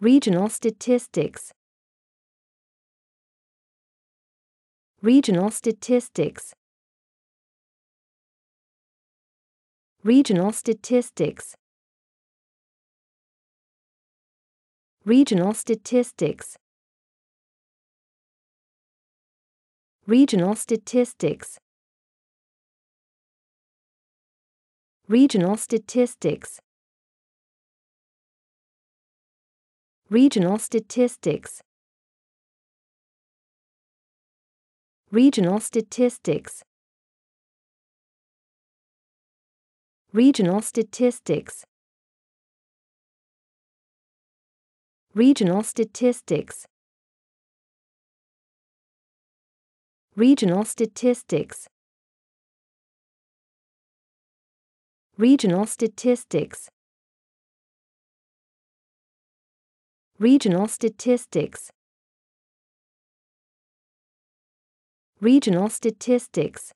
Regional statistics. Regional statistics. Regional statistics. Regional statistics. Regional statistics. Regional statistics. Regional statistics. Regional statistics. Regional statistics. Regional statistics. Regional statistics. Regional statistics. Regional statistics Regional statistics